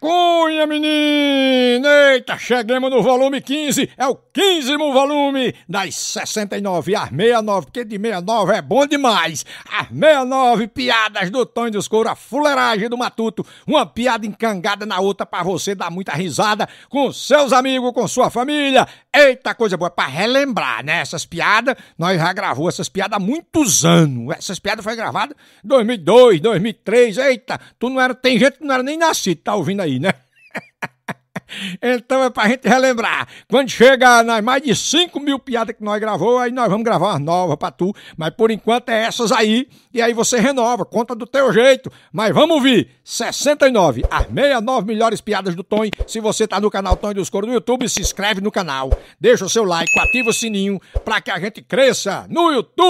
Cunha, menino! Eita, chegamos no volume 15, é o 15 volume das 69 às 69, porque de 69 é bom demais. As 69, piadas do Tom dos Couro, a fuleiragem do Matuto, uma piada encangada na outra para você dar muita risada com seus amigos, com sua família. Eita, coisa boa, para relembrar, né? Essas piadas, nós já gravou essas piadas há muitos anos. Essas piadas foi gravada em 2002, 2003. Eita, tu não era, tem gente que não era nem nascido, tá ouvindo aí, né? Então é pra gente relembrar. Quando chega nas mais de 5 mil piadas que nós gravou, aí nós vamos gravar umas novas pra tu. Mas por enquanto é essas aí. E aí você renova, conta do teu jeito. Mas vamos ouvir 69, as 69 melhores piadas do Tony. Se você tá no canal Tony dos Coros no YouTube, se inscreve no canal. Deixa o seu like, ativa o sininho pra que a gente cresça no YouTube.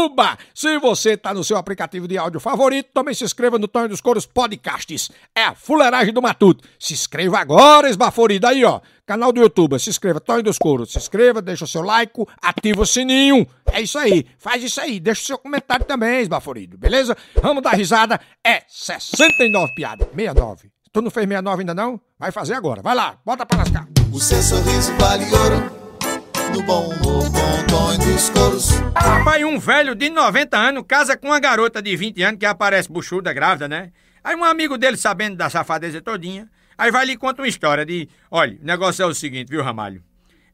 Se você tá no seu aplicativo de áudio favorito, também se inscreva no Tony dos Coros Podcasts. É a fuleiragem do Matuto. Se inscreva agora, esbaforido colorida. Aí, ó, canal do YouTube, se inscreva, Tony dos Couros, se inscreva, deixa o seu like, ativa o sininho. É isso aí, faz isso aí, deixa o seu comentário também, esbaforido, beleza? Vamos dar risada, é 69 piada, 69. Tu não fez 69 ainda não? Vai fazer agora, vai lá, bota pra lascar. O seu sorriso vale ouro do bom humor com Tony dos Coros Rapaz, um velho de 90 anos casa com uma garota de 20 anos que aparece buchuda grávida, né? Aí um amigo dele, sabendo da safadeza todinha, Aí vai lhe conta uma história de, olha, o negócio é o seguinte, viu, Ramalho?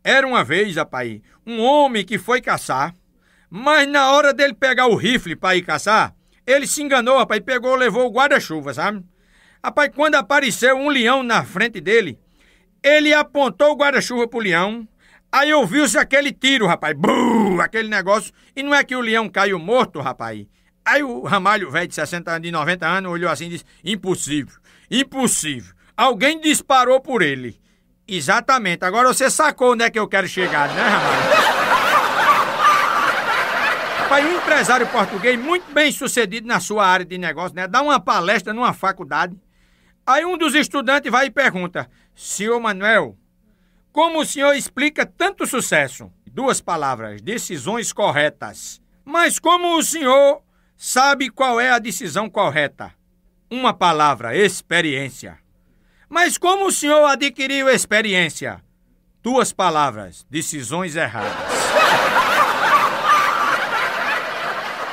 Era uma vez, rapaz, um homem que foi caçar, mas na hora dele pegar o rifle para ir caçar, ele se enganou, rapaz, pegou, levou o guarda-chuva, sabe? Rapaz, quando apareceu um leão na frente dele, ele apontou o guarda-chuva pro leão, aí ouviu-se aquele tiro, rapaz, buu, aquele negócio, e não é que o leão caiu morto, rapaz. Aí o Ramalho, velho de 60 anos, de 90 anos, olhou assim e disse, impossível, impossível. Alguém disparou por ele. Exatamente. Agora você sacou onde é que eu quero chegar, né, rapaz? Rapaz, um empresário português muito bem sucedido na sua área de negócio, né? Dá uma palestra numa faculdade. Aí um dos estudantes vai e pergunta: Senhor Manuel, como o senhor explica tanto sucesso? Duas palavras: decisões corretas. Mas como o senhor sabe qual é a decisão correta? Uma palavra: experiência. Mas como o senhor adquiriu experiência? Tuas palavras, decisões erradas.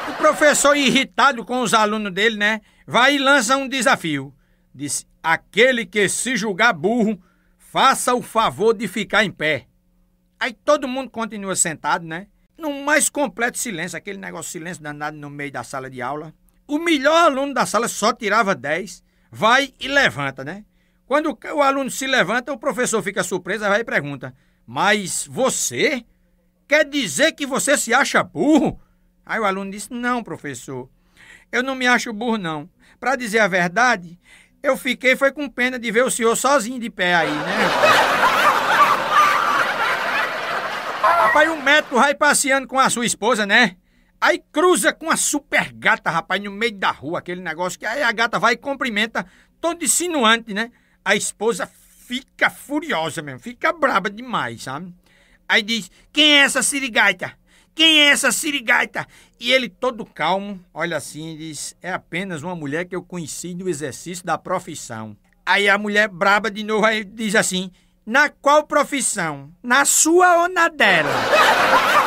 o professor, irritado com os alunos dele, né? Vai e lança um desafio. Diz: aquele que se julgar burro, faça o favor de ficar em pé. Aí todo mundo continua sentado, né? Num mais completo silêncio, aquele negócio de silêncio danado no meio da sala de aula. O melhor aluno da sala só tirava 10, vai e levanta, né? Quando o aluno se levanta, o professor fica surpreso e vai e pergunta: Mas você? Quer dizer que você se acha burro? Aí o aluno diz: Não, professor. Eu não me acho burro, não. Para dizer a verdade, eu fiquei foi com pena de ver o senhor sozinho de pé aí, né? rapaz, um metro vai passeando com a sua esposa, né? Aí cruza com a super gata, rapaz, no meio da rua, aquele negócio que aí a gata vai e cumprimenta, todo insinuante, né? a esposa fica furiosa mesmo, fica braba demais, sabe? Aí diz: Quem é essa sirigaita? Quem é essa sirigaita? E ele, todo calmo, olha assim e diz: É apenas uma mulher que eu conheci no exercício da profissão. Aí a mulher braba de novo aí diz assim: Na qual profissão? Na sua ou na dela?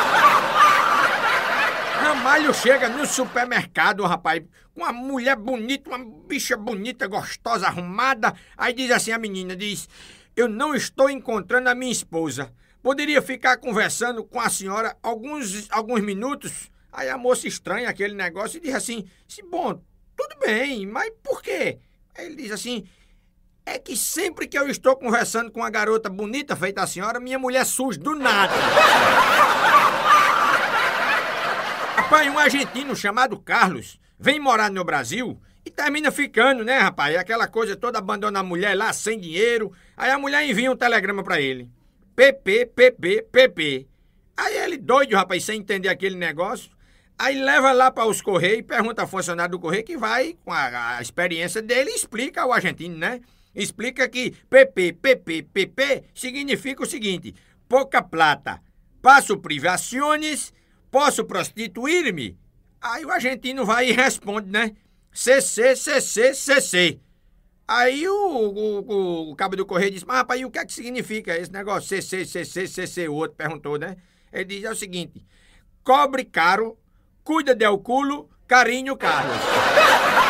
Ramalho chega no supermercado, rapaz, com uma mulher bonita, uma bicha bonita, gostosa, arrumada. Aí diz assim a menina, diz: "Eu não estou encontrando a minha esposa. Poderia ficar conversando com a senhora alguns alguns minutos?" Aí a moça estranha aquele negócio e diz assim: "Bom, tudo bem, mas por quê?" Aí ele diz assim: "É que sempre que eu estou conversando com uma garota bonita feita a senhora, minha mulher surge do nada." Rapaz, um argentino chamado Carlos vem morar no Brasil e termina ficando, né, rapaz? É aquela coisa toda abandona a mulher lá sem dinheiro. Aí a mulher envia um telegrama para ele. PP, PP, PP. Aí ele doido, rapaz, sem entender aquele negócio. Aí leva lá para os Correios e pergunta ao funcionário do Correio que vai, com a, a experiência dele, explica ao argentino, né? Explica que PP, PP, PP significa o seguinte: pouca plata, passo privaciones Posso prostituir-me? Aí o argentino vai e responde, né? CC, CC, CC. Aí o, o, o, cabo do correio diz: Mas rapaz, e o que é que significa esse negócio CC, CC, CC? O outro perguntou, né? Ele diz: É o seguinte, cobre caro, cuida del culo, carinho Carlos.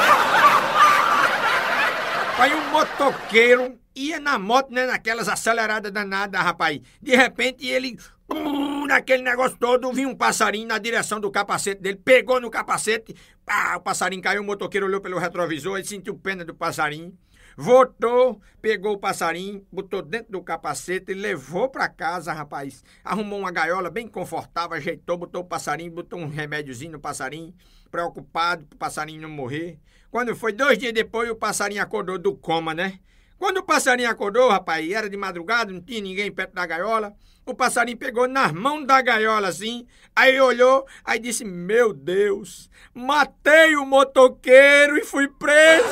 Aí um motoqueiro ia na moto, né? Naquelas aceleradas danadas, rapaz. De repente ele Uh, naquele negócio todo, vinha um passarinho na direção do capacete dele, pegou no capacete, pá, o passarinho caiu, o motoqueiro olhou pelo retrovisor, ele sentiu pena do passarinho, voltou, pegou o passarinho, botou dentro do capacete, levou para casa, rapaz, arrumou uma gaiola bem confortável, ajeitou, botou o passarinho, botou um remédiozinho no passarinho, preocupado pro passarinho não morrer. Quando foi dois dias depois, o passarinho acordou do coma, né? Quando o passarinho acordou, rapaz, era de madrugada, não tinha ninguém perto da gaiola. O passarinho pegou nas mãos da gaiola assim, aí olhou, aí disse: Meu Deus, matei o motoqueiro e fui preso.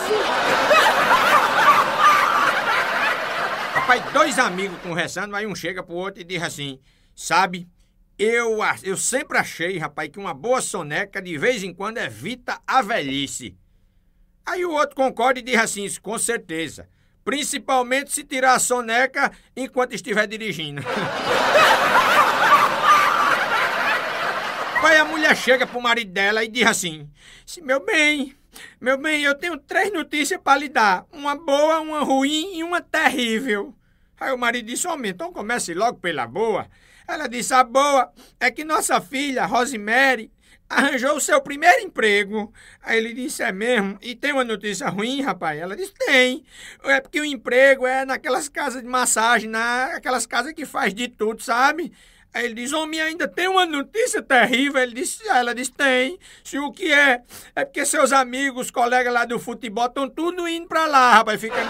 rapaz, dois amigos conversando, aí um chega pro outro e diz assim: Sabe, eu, eu sempre achei, rapaz, que uma boa soneca de vez em quando evita é a velhice. Aí o outro concorda e diz assim: Com certeza. Principalmente se tirar a soneca enquanto estiver dirigindo. Aí a mulher chega pro marido dela e diz assim: Meu bem, meu bem, eu tenho três notícias para lhe dar: uma boa, uma ruim e uma terrível. Aí o marido disse: Homem, então comece logo pela boa. Ela disse: A boa é que nossa filha, Rosemary, arranjou o seu primeiro emprego. Aí ele disse: É mesmo? E tem uma notícia ruim, rapaz? Ela disse: Tem. É porque o emprego é naquelas casas de massagem, naquelas casas que faz de tudo, sabe? Aí ele diz: Homem, ainda tem uma notícia terrível. Ele disse, ah, ela diz: Tem. Se o que é? É porque seus amigos, colegas lá do futebol, estão tudo indo pra lá, rapaz, ficando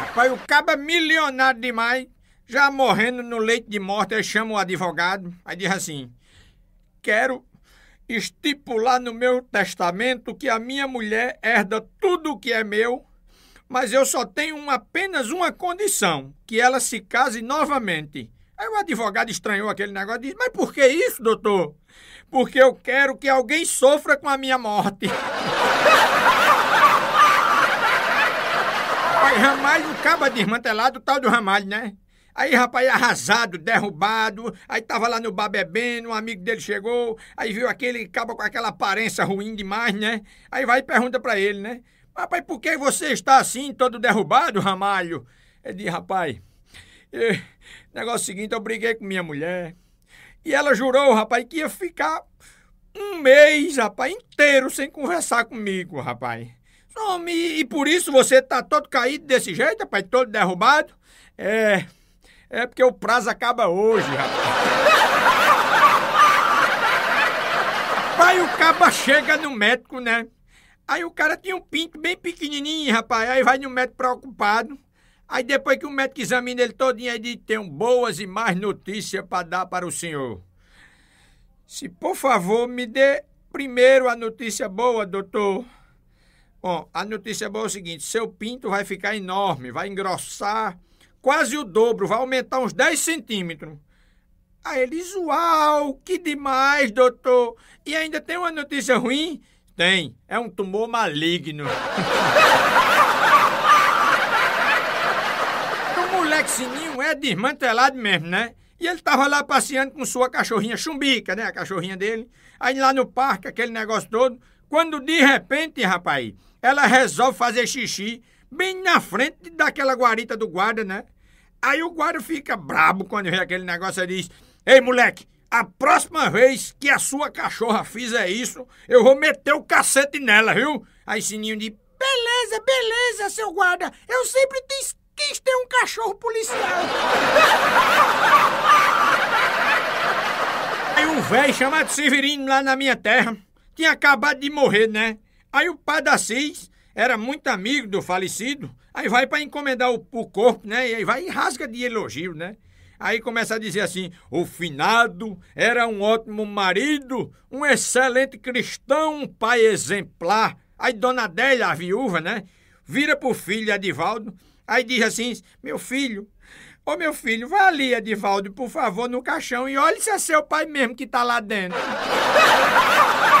rapaz, o cabo é milionário demais. Já morrendo no leito de morte, eu chamo o advogado, aí diz assim: Quero estipular no meu testamento que a minha mulher herda tudo o que é meu, mas eu só tenho uma, apenas uma condição: que ela se case novamente. Aí o advogado estranhou aquele negócio e disse: Mas por que isso, doutor? Porque eu quero que alguém sofra com a minha morte. Ramalho, o caba desmantelado, o tal do Ramalho, né? Aí, rapaz, arrasado, derrubado. Aí tava lá no bar bebendo, um amigo dele chegou. Aí viu aquele acaba com aquela aparência ruim demais, né? Aí vai e pergunta pra ele, né? Rapaz, por que você está assim, todo derrubado, Ramalho? Ele diz, rapaz, eu... Eh, negócio seguinte, eu briguei com minha mulher. E ela jurou, rapaz, que ia ficar um mês, rapaz, inteiro sem conversar comigo, rapaz. Some, e por isso você tá todo caído desse jeito, rapaz, todo derrubado? É. É porque o prazo acaba hoje, rapaz. Aí o caba chega no médico, né? Aí o cara tem um pinto bem pequenininho, rapaz. Aí vai no médico preocupado. Aí depois que o médico examina ele todinho, aí diz, tenho boas e más notícias para dar para o senhor. Se, por favor, me dê primeiro a notícia boa, doutor. Bom, a notícia boa é o seguinte, seu pinto vai ficar enorme, vai engrossar quase o dobro, vai aumentar uns 10 centímetros. Aí eles, uau, que demais, doutor. E ainda tem uma notícia ruim? Tem, é um tumor maligno. o moleque sininho é desmantelado mesmo, né? E ele tava lá passeando com sua cachorrinha chumbica, né? A cachorrinha dele. Aí lá no parque, aquele negócio todo. Quando de repente, rapaz, ela resolve fazer xixi bem na frente daquela guarita do guarda, né? Aí o guarda fica brabo quando vê aquele negócio e diz: Ei, moleque, a próxima vez que a sua cachorra fizer isso, eu vou meter o cacete nela, viu? Aí Sininho diz: Beleza, beleza, seu guarda, eu sempre te quis ter um cachorro policial. Aí um velho chamado Severino lá na minha terra tinha acabado de morrer, né? Aí o padre Assis era muito amigo do falecido, aí vai para encomendar o, o, corpo, né? E aí vai e rasga de elogio, né? Aí começa a dizer assim: o finado era um ótimo marido, um excelente cristão, um pai exemplar. Aí Dona Adélia, a viúva, né? Vira pro filho Edivaldo, aí diz assim: meu filho, ô meu filho, vá ali, Edivaldo, por favor, no caixão e olhe se é seu pai mesmo que tá lá dentro.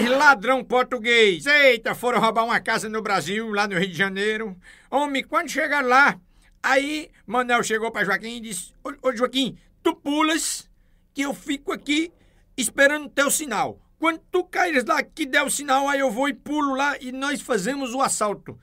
Dois ladrão português, eita, foram roubar uma casa no Brasil, lá no Rio de Janeiro. Homem, quando chegar lá, aí Manel chegou para Joaquim e disse: ô, ô Joaquim, tu pulas que eu fico aqui esperando teu sinal. Quando tu caires lá, que der o sinal, aí eu vou e pulo lá e nós fazemos o assalto.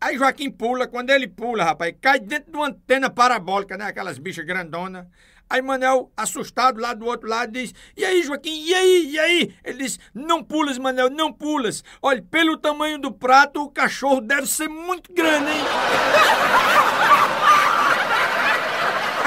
Aí Joaquim pula, quando ele pula, rapaz, cai dentro de uma antena parabólica, né? Aquelas bichas grandonas. Aí Manel, assustado lá do outro lado, diz: E aí, Joaquim, e aí, e aí? Ele diz: Não pulas, Manel, não pulas. Olha, pelo tamanho do prato, o cachorro deve ser muito grande, hein?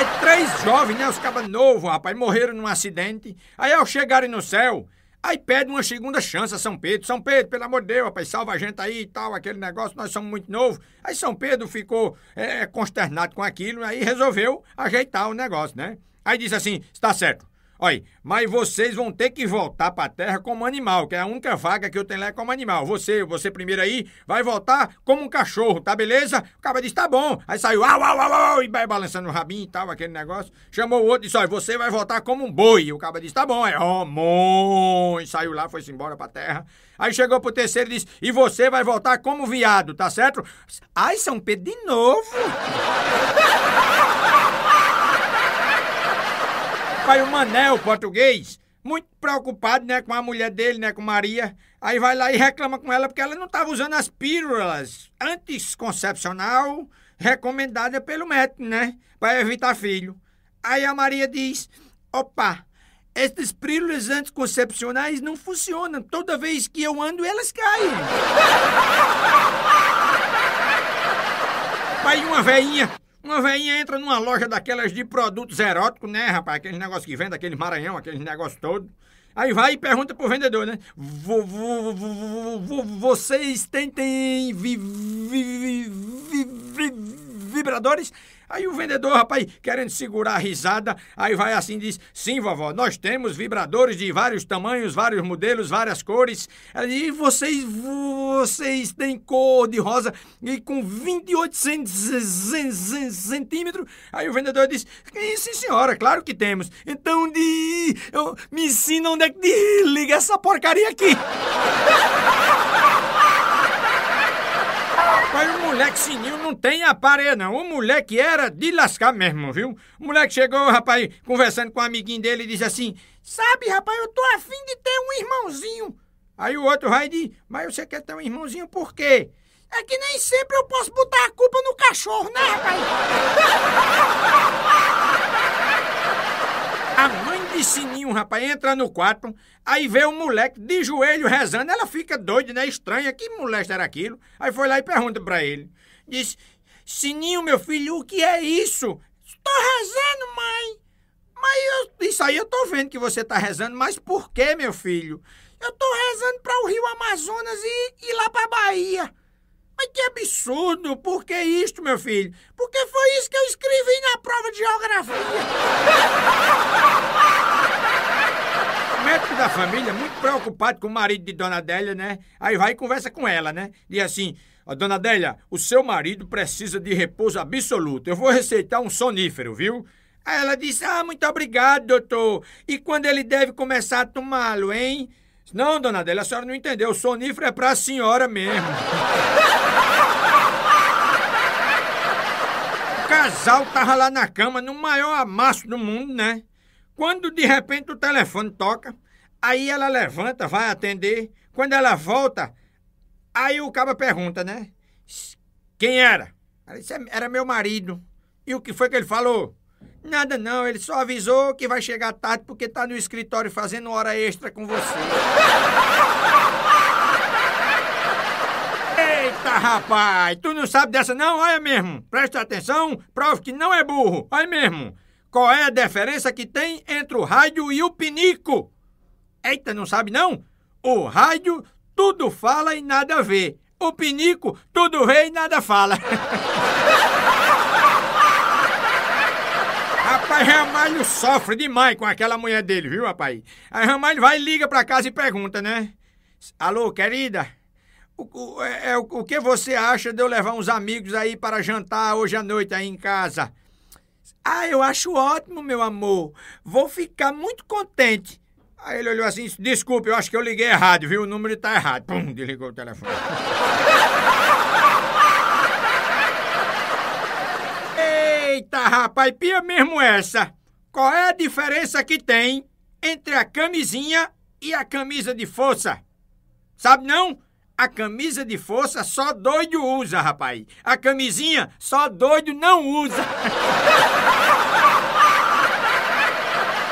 Aí três jovens, né? Os cabas novos, rapaz, morreram num acidente. Aí ao chegarem no céu, Aí pede uma segunda chance a São Pedro. São Pedro, pelo amor de Deus, rapaz, salva a gente aí e tal, aquele negócio, nós somos muito novos. Aí São Pedro ficou é, consternado com aquilo, aí resolveu ajeitar o negócio, né? Aí disse assim: está certo. Olha, mas vocês vão ter que voltar para a terra como animal, que é a única vaga que eu tenho lá é como animal. Você, você primeiro aí, vai voltar como um cachorro, tá beleza? O cara disse, tá bom. Aí saiu, au, au, au, au, e vai balançando o rabinho e tal, aquele negócio. Chamou o outro e disse, olha, você vai voltar como um boi. o cara disse, tá bom. Aí, ó, oh, mon. E saiu lá, foi-se embora para a terra. Aí chegou o terceiro e disse, e você vai voltar como viado, tá certo? Ai, São Pedro, de novo. Rapaz, o Manel, português, muito preocupado, né, com a mulher dele, né, com Maria. Aí vai lá e reclama com ela porque ela não estava usando as pílulas anticoncepcional recomendada pelo médico, né, para evitar filho. Aí a Maria diz: "Opa, estas pílulas anticoncepcionais não funcionam. Toda vez que eu ando, elas caem." Pai, uma veinha uma veinha entra numa loja daquelas de produtos eróticos, né, rapaz? aqueles negócios que vende, aquele maranhão, aqueles negócios todo. Aí vai e pergunta pro vendedor, né? Vo, vo, vo, vocês tentem vi, vi, vi, vibradores. Aí o vendedor, rapaz, querendo segurar a risada, aí vai assim e diz: Sim, vovó, nós temos vibradores de vários tamanhos, vários modelos, várias cores. Ela diz, e vocês, vocês têm cor de rosa e com 28 centímetros. Aí o vendedor diz: Sim, senhora, claro que temos. Então de. Eu, me ensina onde é que liga essa porcaria aqui. Mas o moleque sininho não tem aparelho, não. O moleque era de lascar mesmo, viu? O moleque chegou, rapaz, conversando com um amiguinho dele e disse assim: Sabe, rapaz, eu tô afim de ter um irmãozinho. Aí o outro vai diz: Mas você quer ter um irmãozinho por quê? É que nem sempre eu posso botar a culpa no cachorro, né, rapaz? sininho, rapaz, entra no quarto, aí vê o moleque de joelho rezando. Ela fica doida, né? Estranha, que molesta era aquilo? Aí foi lá e pergunta pra ele. Diz: Sininho, meu filho, o que é isso? Tô rezando, mãe. Mas eu, isso aí eu tô vendo que você tá rezando, mas por que, meu filho? Eu tô rezando para o Rio Amazonas e, e lá pra Bahia. Mas que absurdo! Por que isto, meu filho? Porque foi isso que eu escrevi na prova de geografia. o médico da família, muito preocupado com o marido de Dona Adélia, né? Aí vai e conversa com ela, né? Diz assim: Dona Adélia, o seu marido precisa de repouso absoluto. Eu vou receitar um sonífero, viu? Aí ela disse: Ah, muito obrigado, doutor. E quando ele deve começar a tomá-lo, hein? Não, dona Adélia, a senhora não entendeu. O sonífero é pra senhora mesmo. o casal tava lá na cama, no maior amasso do mundo, né? Quando de repente o telefone toca, aí ela levanta, vai atender. Quando ela volta, aí o cabo pergunta, né? Quem era? É, era meu marido. E o que foi que ele falou? Nada não, ele só avisou que vai chegar tarde porque tá no escritório fazendo hora extra com você. Eita, rapaz, tu não sabe dessa não? Olha mesmo, presta atenção, prove que não é burro, olha mesmo. Qual é a diferença que tem entre o rádio e o pinico? Eita, não sabe não? O rádio tudo fala e nada vê. O pinico tudo vê e nada fala. Rapaz, Ramalho sofre demais com aquela mulher dele, viu, rapaz? Aí Ramalho vai, liga pra casa e pergunta, né? Alô, querida? O, o, é, é, o, o que você acha de eu levar uns amigos aí para jantar hoje à noite aí em casa? Ah, eu acho ótimo, meu amor. Vou ficar muito contente. Aí ele olhou assim: Desculpe, eu acho que eu liguei errado, viu? O número tá errado. Pum, desligou o telefone. Eita, rapaz, pia mesmo essa. Qual é a diferença que tem entre a camisinha e a camisa de força? Sabe não? A camisa de força só doido usa, rapaz. A camisinha só doido não usa.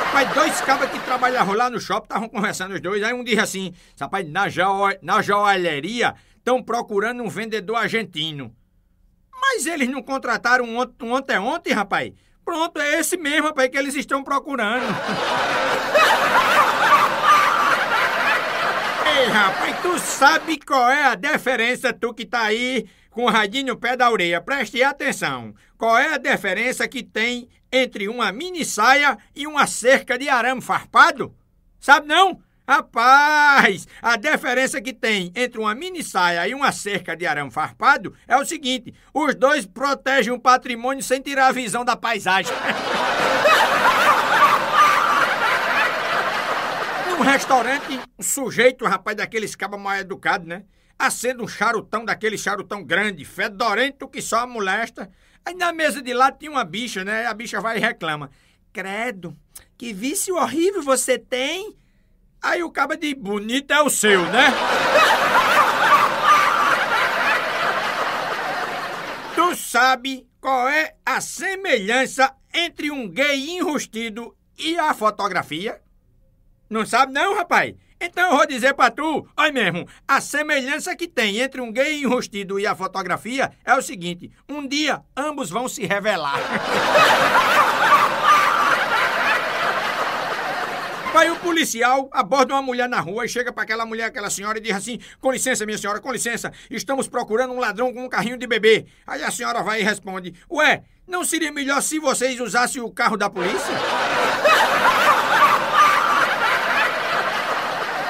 Rapaz, dois cabas que trabalhavam lá no shopping estavam conversando os dois. Aí um dia assim: Rapaz, na, jo na joalheria estão procurando um vendedor argentino. Mas eles não contrataram um ontem, um ontem, ontem, rapaz. Pronto, é esse mesmo, rapaz, que eles estão procurando. Ei, rapaz, tu sabe qual é a diferença, tu que tá aí com o radinho no pé da orelha. Preste atenção. Qual é a diferença que tem entre uma mini saia e uma cerca de arame farpado? Sabe não? Rapaz, a diferença que tem entre uma mini saia e uma cerca de arame farpado é o seguinte: os dois protegem o patrimônio sem tirar a visão da paisagem. Num restaurante, o sujeito, rapaz, daqueles caba mal educado, né? Acende um charutão daquele charutão grande, fedorento que só a molesta. Aí na mesa de lá tinha uma bicha, né? A bicha vai e reclama. Credo, que vício horrível você tem! Aí o caba de bonito é o seu, né? tu sabe qual é a semelhança entre um gay enrustido e a fotografia? Não sabe não, rapaz? Então eu vou dizer pra tu, olha mesmo, a semelhança que tem entre um gay enrustido e a fotografia é o seguinte, um dia ambos vão se revelar. Aí o policial, aborda uma mulher na rua e chega para aquela mulher, aquela senhora, e diz assim: Com licença, minha senhora, com licença, estamos procurando um ladrão com um carrinho de bebê. Aí a senhora vai e responde: Ué, não seria melhor se vocês usassem o carro da polícia?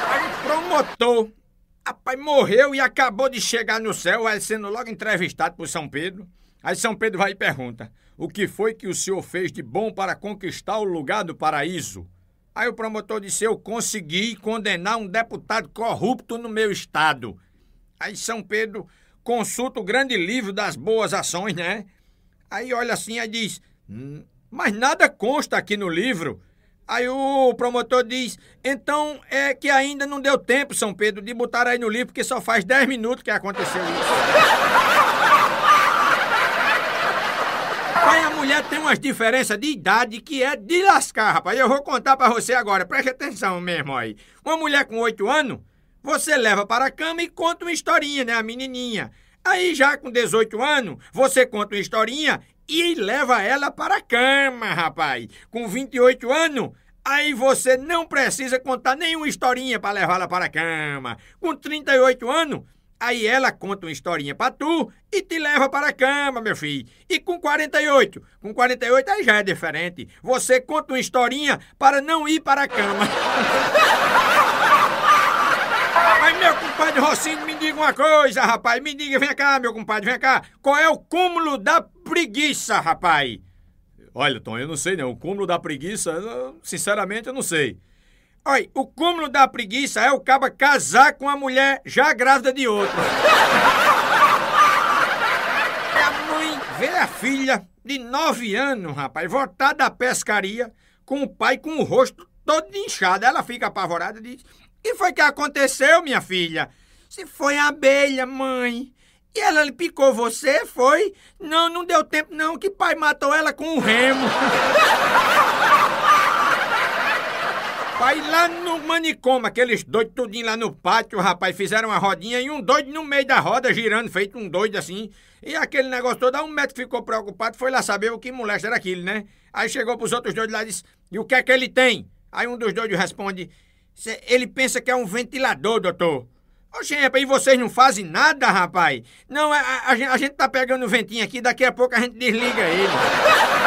Aí o promotor, rapaz, morreu e acabou de chegar no céu, aí sendo logo entrevistado por São Pedro. Aí São Pedro vai e pergunta: O que foi que o senhor fez de bom para conquistar o lugar do paraíso? Aí o promotor disse: Eu consegui condenar um deputado corrupto no meu estado. Aí São Pedro consulta o grande livro das boas ações, né? Aí olha assim e diz: hum, Mas nada consta aqui no livro. Aí o promotor diz: Então é que ainda não deu tempo, São Pedro, de botar aí no livro, porque só faz 10 minutos que aconteceu isso. Rapaz, a mulher tem umas diferenças de idade que é de lascar, rapaz. Eu vou contar para você agora, preste atenção mesmo aí. Uma mulher com 8 anos, você leva para a cama e conta uma historinha, né, a menininha. Aí já com 18 anos, você conta uma historinha e leva ela para a cama, rapaz. Com 28 anos, Aí você não precisa contar nenhuma historinha para levá-la para a cama. Com 38 anos, Aí ela conta uma historinha pra tu e te leva para a cama, meu filho. E com 48? Com 48 aí já é diferente. Você conta uma historinha para não ir para a cama. Mas meu compadre Rocinho, me diga uma coisa, rapaz. Me diga, vem cá, meu compadre, vem cá. Qual é o cúmulo da preguiça, rapaz? Olha, Tom, eu não sei, não. O cúmulo da preguiça, sinceramente, eu não sei. Olha, o cúmulo da preguiça é o caba casar com a mulher já grávida de outro. é a mãe vê a filha de nove anos, rapaz, voltar da pescaria com o pai com o rosto todo inchado. Ela fica apavorada e diz: que foi que aconteceu, minha filha? Se foi a abelha, mãe. E ela lhe picou você, foi? Não, não deu tempo não, que pai matou ela com um remo. Rapaz, lá no manicômio, aqueles doidos tudinhos lá no pátio, rapaz, fizeram uma rodinha e um doido no meio da roda, girando, feito um doido assim. E aquele negócio todo, um médico ficou preocupado, foi lá saber o que molesta era aquilo, né? Aí chegou pros outros doidos lá e disse, e o que é que ele tem? Aí um dos doidos responde, ele pensa que é um ventilador, doutor. Oxente, e vocês não fazem nada, rapaz? Não, a, a, a gente tá pegando o ventinho aqui, daqui a pouco a gente desliga ele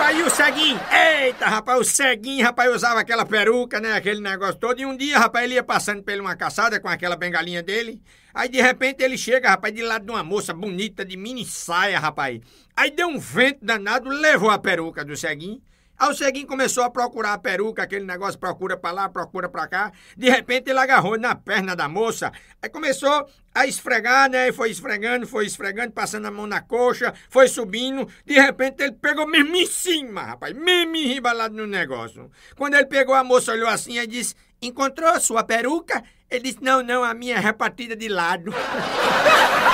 rapaz, e o ceguinho? Eita, rapaz, o ceguinho, rapaz, usava aquela peruca, né? Aquele negócio todo. E um dia, rapaz, ele ia passando pela uma caçada com aquela bengalinha dele. Aí, de repente, ele chega, rapaz, de lado de uma moça bonita, de mini saia, rapaz. Aí deu um vento danado, levou a peruca do ceguinho. Aí o ceguinho começou a procurar a peruca, aquele negócio, procura pra lá, procura pra cá. De repente ele agarrou na perna da moça. Aí começou a esfregar, né? Foi esfregando, foi esfregando, passando a mão na coxa, foi subindo. De repente ele pegou mesmo em cima, rapaz, mesmo embalado no negócio. Quando ele pegou, a moça olhou assim e disse: Encontrou a sua peruca? Ele disse: Não, não, a minha é repartida de lado.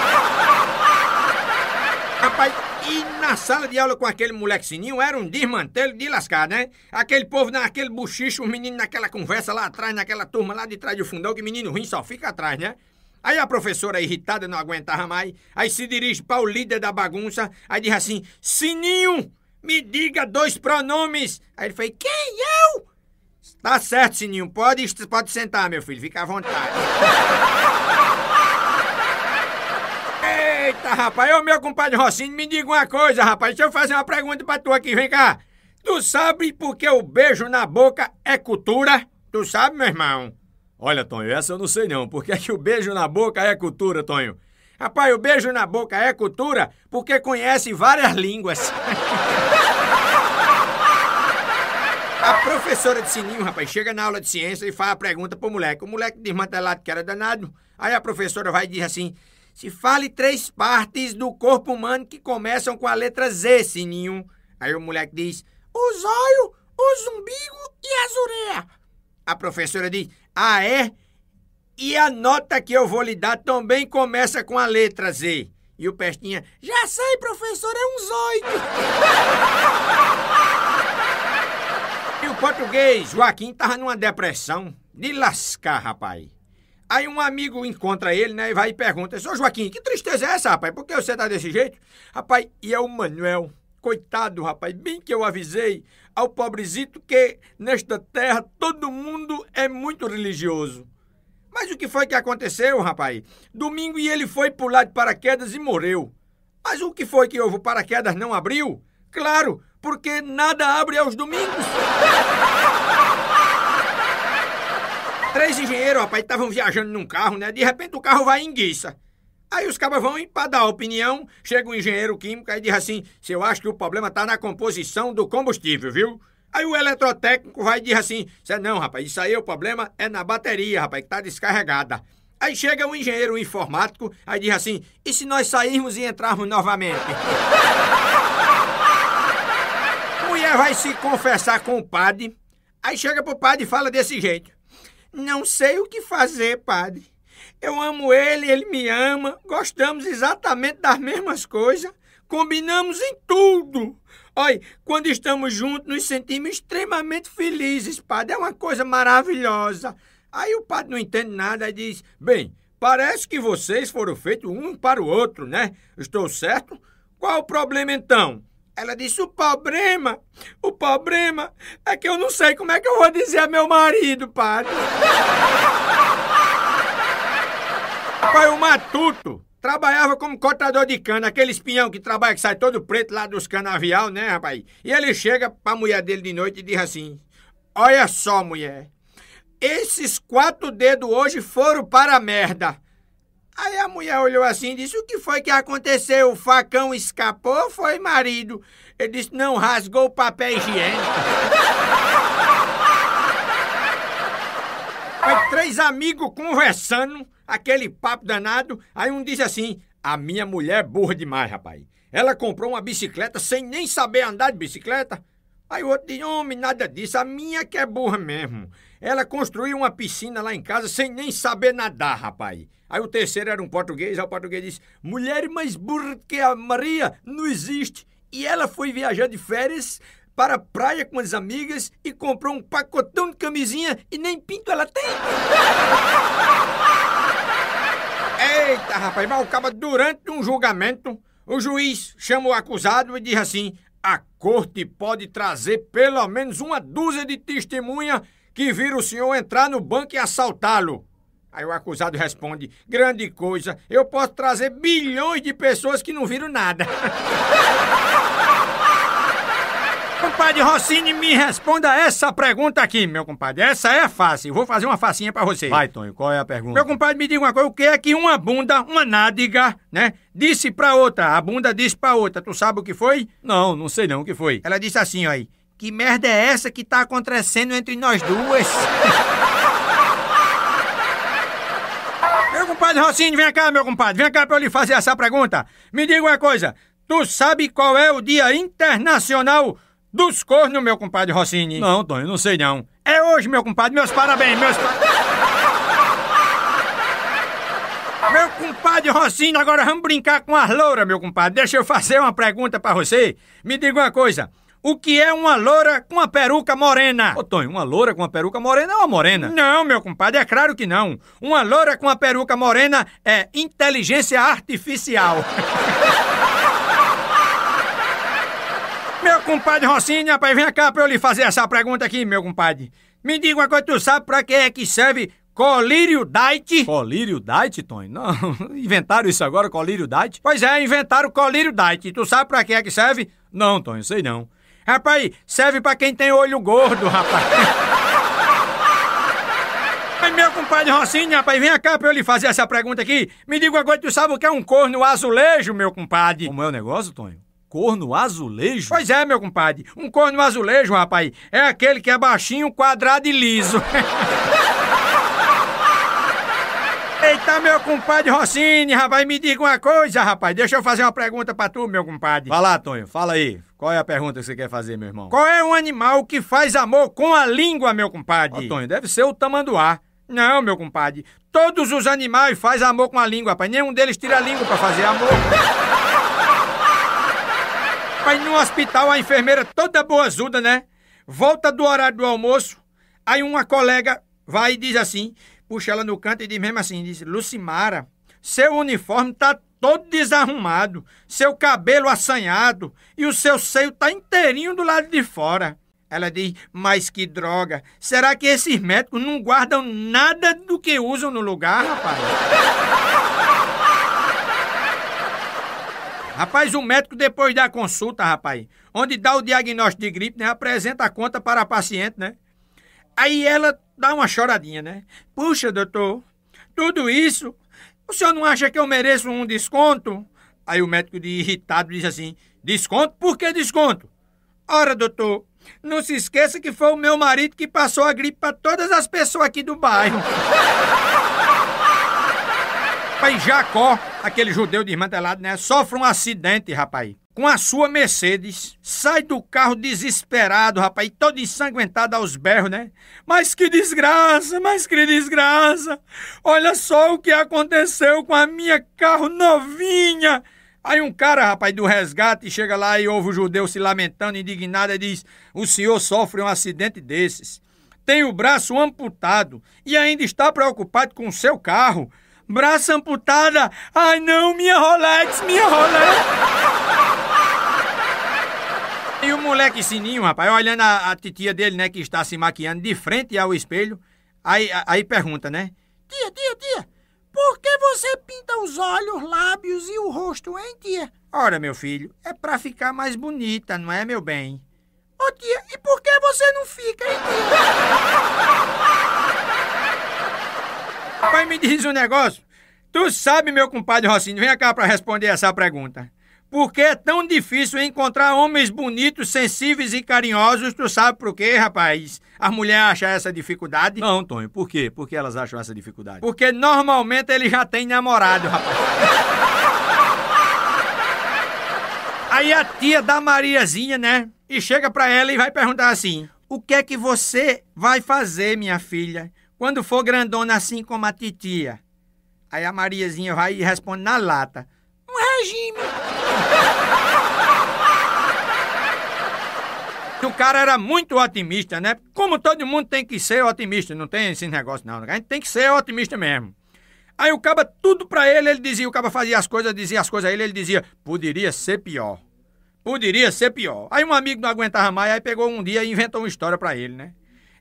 E na sala de aula com aquele moleque sininho era um desmantelo de lascar, né? Aquele povo naquele bochicho, o menino naquela conversa lá atrás, naquela turma lá de trás do fundão, que menino ruim só fica atrás, né? Aí a professora, irritada, não aguentava mais, aí se dirige para o líder da bagunça, aí diz assim: Sininho, me diga dois pronomes. Aí ele fez: Quem eu? Tá certo, Sininho, pode, pode sentar, meu filho, fica à vontade. Eita, rapaz, ô meu compadre Rocinho, me diga uma coisa, rapaz. Deixa eu fazer uma pergunta pra tu aqui, vem cá. Tu sabe por que o beijo na boca é cultura? Tu sabe, meu irmão? Olha, Tonho, essa eu não sei não. Por que, é que o beijo na boca é cultura, Tonho? Rapaz, o beijo na boca é cultura porque conhece várias línguas. A professora de sininho, rapaz, chega na aula de ciência e faz a pergunta pro moleque. O moleque desmantelado que era danado. Aí a professora vai e diz assim: se fale três partes do corpo humano que começam com a letra Z, sininho. Aí o moleque diz: o zóio, o zumbigo e a zureia. A professora diz: ah, é? E a nota que eu vou lhe dar também começa com a letra Z. E o Pestinha, já sei, professor, é um zóio. e o português, Joaquim, tava numa depressão. De lascar, rapaz. Aí um amigo encontra ele, né? E vai e pergunta: Ô Joaquim, que tristeza é essa, rapaz? Por que você tá desse jeito? Rapaz, e é o Manuel. Coitado, rapaz, bem que eu avisei ao pobrezito que nesta terra todo mundo é muito religioso. Mas o que foi que aconteceu, rapaz? Domingo e ele foi pular de paraquedas e morreu. Mas o que foi que houve? O paraquedas não abriu? Claro, porque nada abre aos domingos. Três engenheiros, rapaz, estavam viajando num carro, né? De repente o carro vai em guiça. Aí os cabas vão para dar opinião, chega um engenheiro químico e diz assim: se eu acho que o problema está na composição do combustível, viu? Aí o eletrotécnico vai e diz assim: não, rapaz, isso aí o problema é na bateria, rapaz, que está descarregada. Aí chega um engenheiro informático, aí diz assim: e se nós sairmos e entrarmos novamente? Mulher vai se confessar com o padre, aí chega pro padre e fala desse jeito: não sei o que fazer, padre. Eu amo ele, ele me ama, gostamos exatamente das mesmas coisas, combinamos em tudo. Olha, quando estamos juntos, nos sentimos extremamente felizes, padre. É uma coisa maravilhosa. Aí o padre não entende nada e diz: Bem, parece que vocês foram feitos um para o outro, né? Estou certo? Qual o problema então? Ela disse: o problema, o problema é que eu não sei como é que eu vou dizer a meu marido, padre. Pai, o matuto trabalhava como cortador de cana, aquele espinhão que trabalha, que sai todo preto lá dos canavial, né, rapaz? E ele chega pra mulher dele de noite e diz assim: Olha só, mulher, esses quatro dedos hoje foram para a merda. Aí a mulher olhou assim e disse: O que foi que aconteceu? O facão escapou foi marido? Ele disse: Não, rasgou o papel higiênico. Aí três amigos conversando, aquele papo danado. Aí um diz assim: A minha mulher é burra demais, rapaz. Ela comprou uma bicicleta sem nem saber andar de bicicleta. Aí o outro diz, homem, nada disso, a minha que é burra mesmo. Ela construiu uma piscina lá em casa sem nem saber nadar, rapaz. Aí o terceiro era um português, aí o português disse: mulher mais burra que a Maria não existe. E ela foi viajar de férias para a praia com as amigas e comprou um pacotão de camisinha e nem pinto ela tem. Eita, rapaz, mas o durante um julgamento, o juiz chama o acusado e diz assim: a corte pode trazer pelo menos uma dúzia de testemunha que vira o senhor entrar no banco e assaltá-lo. Aí o acusado responde: grande coisa, eu posso trazer bilhões de pessoas que não viram nada. compadre Rossini, me responda essa pergunta aqui, meu compadre. Essa é fácil. Vou fazer uma facinha para você. Vai, Tonho, qual é a pergunta? Meu compadre, me diga uma coisa. O que é que uma bunda, uma nádega, né, disse pra outra? A bunda disse pra outra. Tu sabe o que foi? Não, não sei não o que foi. Ela disse assim, ó aí. Que merda é essa que tá acontecendo entre nós duas? meu compadre Rossini, vem cá, meu compadre. Vem cá pra eu lhe fazer essa pergunta. Me diga uma coisa. Tu sabe qual é o Dia Internacional dos cornos, meu compadre Rossini. Não, Tonho, não sei não. É hoje, meu compadre. Meus parabéns, meus Meu compadre Rossini, agora vamos brincar com as louras, meu compadre. Deixa eu fazer uma pergunta para você. Me diga uma coisa. O que é uma loura com uma peruca morena? Ô, Tonho, uma loura com uma peruca morena é uma morena? Não, meu compadre, é claro que não. Uma loura com uma peruca morena é inteligência artificial. compadre Rocinha, rapaz, vem cá pra eu lhe fazer essa pergunta aqui, meu compadre. Me diga uma coisa, tu sabe pra que é que serve colírio dite? Colírio dite, Tony? Não, inventaram isso agora, colírio dite? Pois é, inventaram colírio dite. Tu sabe pra que é que serve? Não, Tony, sei não. Rapaz, serve pra quem tem olho gordo, rapaz. meu compadre Rocinha, rapaz, vem cá pra eu lhe fazer essa pergunta aqui. Me diga uma coisa, tu sabe o que é um corno azulejo, meu compadre? Como é o negócio, Tonho? corno azulejo? Pois é, meu compadre. Um corno azulejo, rapaz, é aquele que é baixinho, quadrado e liso. Eita, meu compadre Rossini, rapaz, me diga uma coisa, rapaz. Deixa eu fazer uma pergunta pra tu, meu compadre. Vai lá, Tonho, fala aí. Qual é a pergunta que você quer fazer, meu irmão? Qual é um animal que faz amor com a língua, meu compadre? Ó, Tonho, deve ser o tamanduá. Não, meu compadre. Todos os animais fazem amor com a língua, rapaz. Nenhum deles tira a língua pra fazer amor. Rapaz, no hospital a enfermeira toda boazuda, né? Volta do horário do almoço, aí uma colega vai e diz assim, puxa ela no canto e diz mesmo assim, diz, Lucimara, seu uniforme tá todo desarrumado, seu cabelo assanhado e o seu seio tá inteirinho do lado de fora. Ela diz, mas que droga, será que esses médicos não guardam nada do que usam no lugar, rapaz? Rapaz, o médico, depois da consulta, rapaz, onde dá o diagnóstico de gripe, né? Apresenta a conta para a paciente, né? Aí ela dá uma choradinha, né? Puxa, doutor, tudo isso? O senhor não acha que eu mereço um desconto? Aí o médico, de irritado, diz assim: Desconto? Por que desconto? Ora, doutor, não se esqueça que foi o meu marido que passou a gripe para todas as pessoas aqui do bairro. Rapaz, Jacó, aquele judeu desmantelado, né? Sofre um acidente, rapaz. Com a sua Mercedes, sai do carro desesperado, rapaz, todo ensanguentado aos berros, né? Mas que desgraça, mas que desgraça! Olha só o que aconteceu com a minha carro novinha! Aí um cara, rapaz, do resgate chega lá e ouve o judeu se lamentando, indignado, e diz: O senhor sofre um acidente desses. Tem o braço amputado e ainda está preocupado com o seu carro braço amputada. Ai não, minha Rolex, minha Rolex. e o moleque sininho, rapaz, olhando a, a titia dele, né, que está se maquiando de frente ao espelho, aí, aí pergunta, né? Tia, tia, tia, por que você pinta os olhos, lábios e o rosto, hein, tia? Ora, meu filho, é pra ficar mais bonita, não é, meu bem? Ô, oh, tia, e por que você não fica, hein, tia? Mas me diz um negócio. Tu sabe, meu compadre Rocinho, vem cá para responder essa pergunta. Por que é tão difícil encontrar homens bonitos, sensíveis e carinhosos? Tu sabe por quê, rapaz? As mulheres acham essa dificuldade? Não, Antônio, por quê? Por que elas acham essa dificuldade? Porque normalmente ele já tem namorado, rapaz. Aí a tia da Mariazinha, né? E chega pra ela e vai perguntar assim: O que é que você vai fazer, minha filha? Quando for grandona assim como a titia. Aí a Mariazinha vai e responde na lata: Um regime. o cara era muito otimista, né? Como todo mundo tem que ser otimista, não tem esse negócio não. A gente tem que ser otimista mesmo. Aí o caba, tudo pra ele, ele dizia, o caba fazia as coisas, dizia as coisas a ele, ele dizia, poderia ser pior. Poderia ser pior. Aí um amigo não aguentava mais, aí pegou um dia e inventou uma história pra ele, né?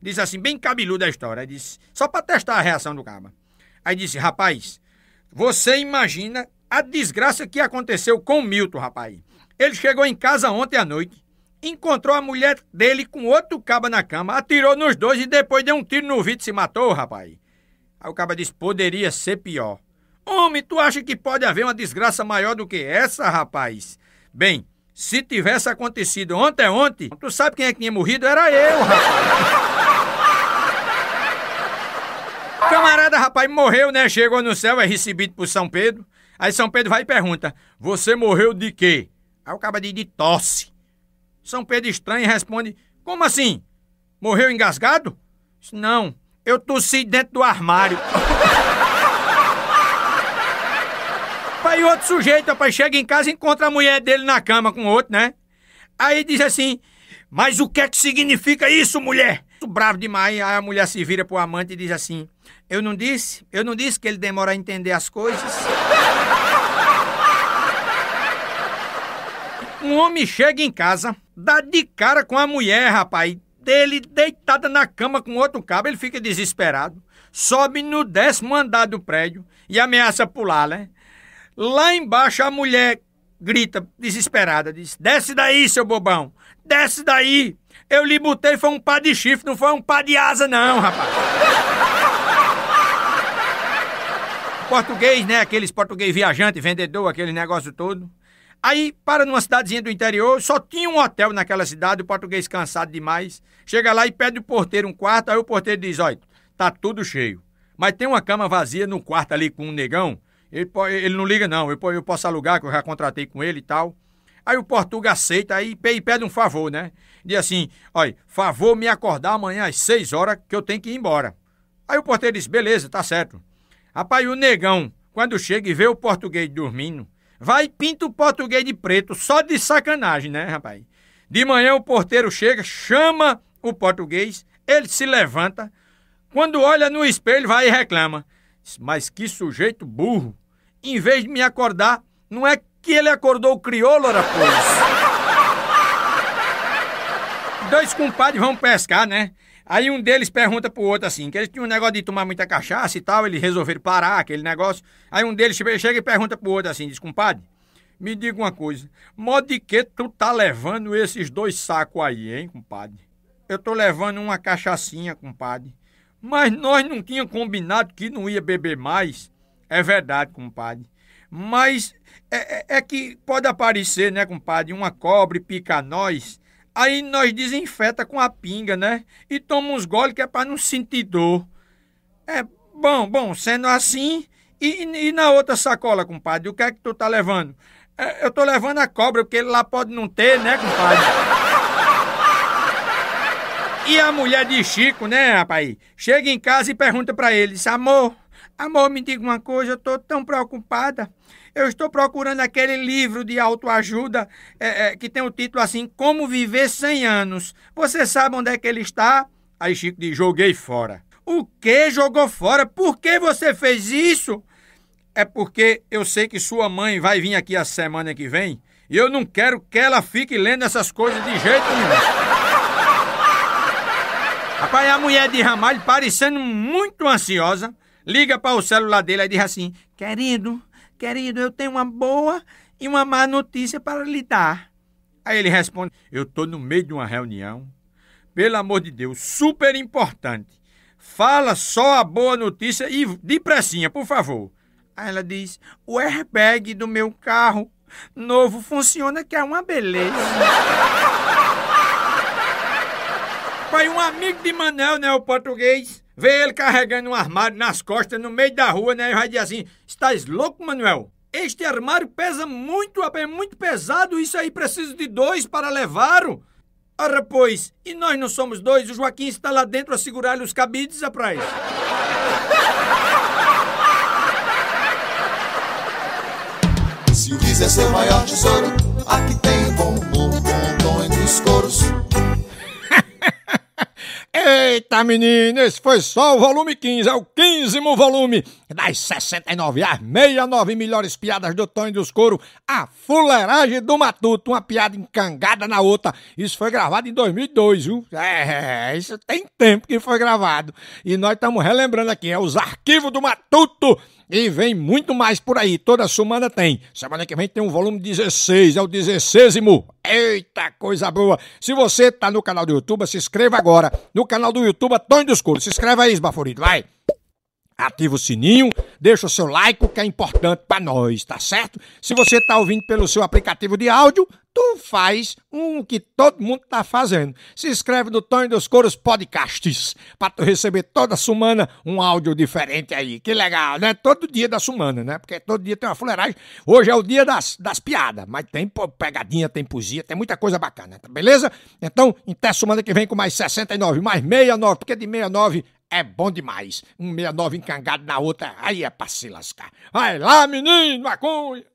diz assim, bem cabeludo a história. Aí disse, só para testar a reação do caba Aí disse, rapaz, você imagina a desgraça que aconteceu com Milton, rapaz. Ele chegou em casa ontem à noite, encontrou a mulher dele com outro caba na cama, atirou nos dois e depois deu um tiro no vidro e se matou, rapaz. Aí o caba disse, poderia ser pior. Homem, tu acha que pode haver uma desgraça maior do que essa, rapaz? Bem, se tivesse acontecido ontem ontem, tu sabe quem é que tinha morrido? Era eu, rapaz. Camarada, rapaz, morreu, né? Chegou no céu, é recebido por São Pedro. Aí São Pedro vai e pergunta: Você morreu de quê? Aí o cara diz: De tosse. São Pedro estranha e responde: Como assim? Morreu engasgado? Não, eu tossi dentro do armário. Aí outro sujeito, rapaz, chega em casa e encontra a mulher dele na cama com outro, né? Aí diz assim: Mas o que é que significa isso, mulher? muito bravo demais, aí a mulher se vira pro amante e diz assim: Eu não disse? Eu não disse que ele demora a entender as coisas. um homem chega em casa, dá de cara com a mulher, rapaz, dele deitada na cama com outro cabo, ele fica desesperado, sobe no décimo andar do prédio e ameaça pular, né? Lá embaixo a mulher grita desesperada, diz: "Desce daí, seu bobão! Desce daí!" Eu lhe botei foi um pá de chifre, não foi um pá de asa, não, rapaz. português, né? Aqueles português viajante, vendedor, aquele negócio todo. Aí para numa cidadezinha do interior, só tinha um hotel naquela cidade, o português cansado demais. Chega lá e pede o porteiro um quarto, aí o porteiro diz: olha, tá tudo cheio. Mas tem uma cama vazia no quarto ali com um negão. Ele, ele não liga, não. Eu, eu posso alugar, que eu já contratei com ele e tal. Aí o Portuga aceita, e pede um favor, né? Diz assim: olha, favor me acordar amanhã às 6 horas que eu tenho que ir embora. Aí o porteiro diz: beleza, tá certo. Rapaz, o negão, quando chega e vê o português dormindo, vai e pinta o português de preto, só de sacanagem, né, rapaz? De manhã o porteiro chega, chama o português, ele se levanta, quando olha no espelho, vai e reclama. Mas que sujeito burro! Em vez de me acordar, não é que ele acordou o crioulo, Arapuço. Dois compadres vão pescar, né? Aí um deles pergunta pro outro assim, que eles tinham um negócio de tomar muita cachaça e tal, eles resolveram parar aquele negócio. Aí um deles chega e pergunta pro outro assim, diz, compadre, me diga uma coisa, modo de que tu tá levando esses dois sacos aí, hein, compadre? Eu tô levando uma cachaçinha, compadre. Mas nós não tínhamos combinado que não ia beber mais. É verdade, compadre. Mas é, é, é, que pode aparecer, né, compadre, uma cobra pica nós, aí nós desinfeta com a pinga, né? E toma uns goles que é para não sentir dor. É, bom, bom, sendo assim, e, e, na outra sacola, compadre, o que é que tu tá levando? É, eu tô levando a cobra, porque ele lá pode não ter, né, compadre? E a mulher de Chico, né, rapaz? Chega em casa e pergunta para ele, amor, amor, me diga uma coisa, eu tô tão preocupada. Eu estou procurando aquele livro de autoajuda é, é, que tem o título assim, Como Viver 100 Anos. Você sabe onde é que ele está? Aí Chico diz, joguei fora. O que jogou fora? Por que você fez isso? É porque eu sei que sua mãe vai vir aqui a semana que vem e eu não quero que ela fique lendo essas coisas de jeito nenhum. Rapaz, a mulher de Ramalho, parecendo muito ansiosa, liga para o celular dele e diz assim: Querido, Querido, eu tenho uma boa e uma má notícia para lhe dar. Aí ele responde: Eu estou no meio de uma reunião. Pelo amor de Deus, super importante. Fala só a boa notícia e depressinha, por favor. Aí ela diz: O airbag do meu carro novo funciona que é uma beleza. Rapaz, um amigo de Manel, né, o português, vê ele carregando um armário nas costas no meio da rua, né, e vai dizer assim, estás louco, Manuel? Este armário pesa muito, é muito pesado, isso aí precisa de dois para levar, o? Ora, pois, e nós não somos dois, o Joaquim está lá dentro a segurar-lhe os cabides, rapaz. Se o é seu maior tesouro, aqui tem bom, bom, bom, tom e os coros. Eita, menino, esse foi só o volume 15, é o 15 volume das 69 às 69 melhores piadas do Tonho dos Coro, a fuleiragem do Matuto, uma piada encangada na outra. Isso foi gravado em 2002, viu? É, isso tem tempo que foi gravado. E nós estamos relembrando aqui, é os arquivos do Matuto. E vem muito mais por aí, toda semana tem. Semana que vem tem um volume 16, é o 16. Eita coisa boa! Se você tá no canal do YouTube, se inscreva agora. No canal do YouTube, Tony dos Se inscreva aí, esbaforido, vai! ativa o sininho, deixa o seu like, que é importante para nós, tá certo? Se você tá ouvindo pelo seu aplicativo de áudio, tu faz um que todo mundo tá fazendo. Se inscreve no Tonho dos Coros Podcasts, para tu receber toda semana um áudio diferente aí. Que legal, né? Todo dia da semana, né? Porque todo dia tem uma fuleiragem. Hoje é o dia das, das piadas, mas tem pegadinha, tem poesia, tem muita coisa bacana, tá beleza? Então, até semana que vem com mais 69, mais 69, porque de 69 é bom demais. Um 69 encangado na outra, aí é pra se lascar. Vai lá, menino, maconha!